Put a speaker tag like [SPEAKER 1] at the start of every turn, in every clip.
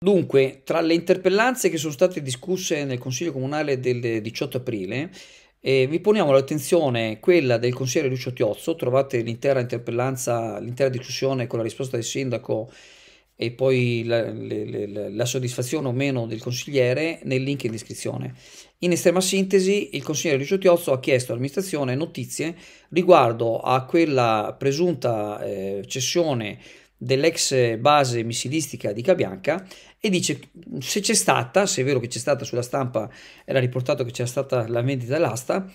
[SPEAKER 1] Dunque, tra le interpellanze che sono state discusse nel Consiglio Comunale del 18 aprile, eh, vi poniamo l'attenzione quella del consigliere Lucio Tiozzo, trovate l'intera interpellanza, l'intera discussione con la risposta del sindaco e poi la, la, la, la, soddisfazione o meno del consigliere nel link in descrizione. In estrema sintesi, il consigliere Lucio Tiozzo ha chiesto all'amministrazione notizie riguardo a quella presunta eh, cessione dell'ex base missilistica di Cabianca e dice se c'è stata, se è vero che c'è stata sulla stampa, era riportato che c'è stata la vendita all'asta,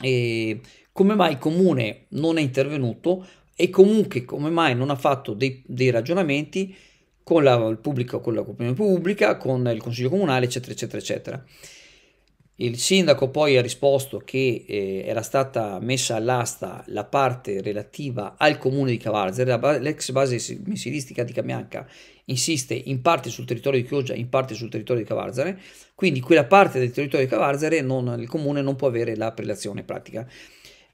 [SPEAKER 1] e come mai il comune non è intervenuto e comunque come mai non ha fatto dei, dei ragionamenti con la, pubblico, con la pubblica, con il consiglio comunale, eccetera, eccetera, eccetera. Il sindaco poi ha risposto che eh, era stata messa all'asta la parte relativa al comune di Cavarzer, l'ex base missilistica di Camianca insiste in parte sul territorio di Chioggia, in parte sul territorio di Cavarzare, quindi quella parte del territorio di Cavarzare il comune non può avere la prelazione pratica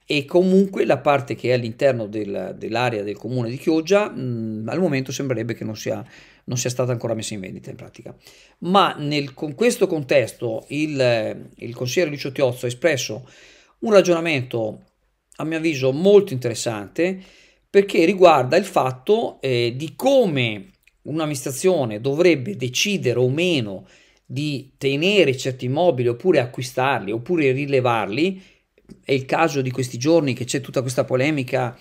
[SPEAKER 1] e comunque la parte che è all'interno del, dell'area del comune di Chioggia mh, mm, al momento sembrerebbe che non sia, non sia, stata ancora messa in vendita in pratica. Ma nel, con questo contesto il, il consigliere Lucio Tiozzo ha espresso un ragionamento a mio avviso molto interessante perché riguarda il fatto eh, di come un'amministrazione dovrebbe decidere o meno di tenere certi immobili oppure acquistarli oppure rilevarli è il caso di questi giorni che c'è tutta questa polemica,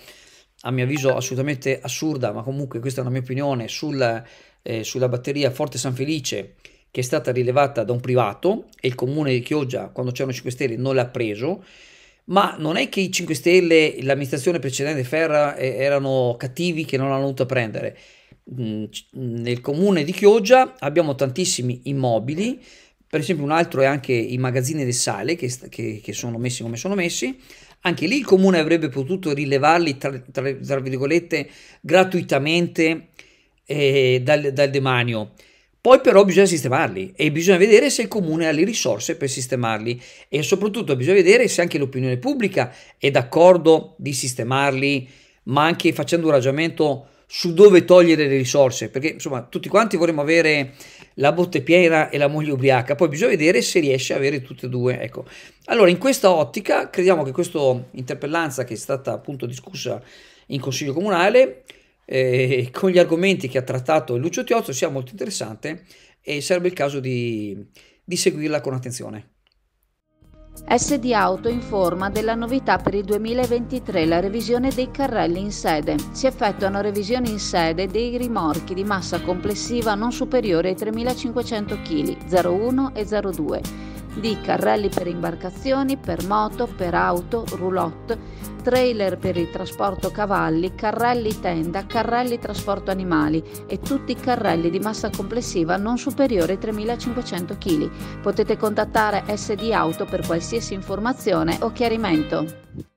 [SPEAKER 1] a mio avviso assolutamente assurda, ma comunque questa è una mia opinione, sul, eh, sulla batteria Forte San Felice che è stata rilevata da un privato e il comune di Chioggia, quando c'erano 5 Stelle, non l'ha preso. Ma non è che i 5 Stelle, l'amministrazione precedente Ferra, eh, erano cattivi che non l'hanno voluta prendere. Mm, nel comune di Chioggia abbiamo tantissimi immobili per esempio un altro è anche i magazzini del sale che, che, che sono messi come sono messi. Anche lì il comune avrebbe potuto rilevarli, tra, tra, tra virgolette, gratuitamente eh, dal, dal demanio. Poi però bisogna sistemarli e bisogna vedere se il comune ha le risorse per sistemarli e soprattutto bisogna vedere se anche l'opinione pubblica è d'accordo di sistemarli, ma anche facendo un ragionamento su dove togliere le risorse, perché insomma tutti quanti vorremmo avere la botte piena e la moglie ubriaca, poi bisogna vedere se riesce a avere tutte e due. Ecco. Allora, in questa ottica, crediamo che questa interpellanza che è stata appunto discussa in Consiglio Comunale, eh, con gli argomenti che ha trattato Lucio Tiozzo, sia molto interessante e sarebbe il caso di, di seguirla con attenzione.
[SPEAKER 2] SD Auto informa della novità per il 2023, la revisione dei carrelli in sede. Si effettuano revisioni in sede dei rimorchi di massa complessiva non superiore ai 3.500 kg, 01 e 02 di carrelli per imbarcazioni, per moto, per auto, roulotte, trailer per il trasporto cavalli, carrelli tenda, carrelli trasporto animali e tutti i carrelli di massa complessiva non superiore ai 3.500 kg. Potete contattare SD Auto per qualsiasi informazione o chiarimento.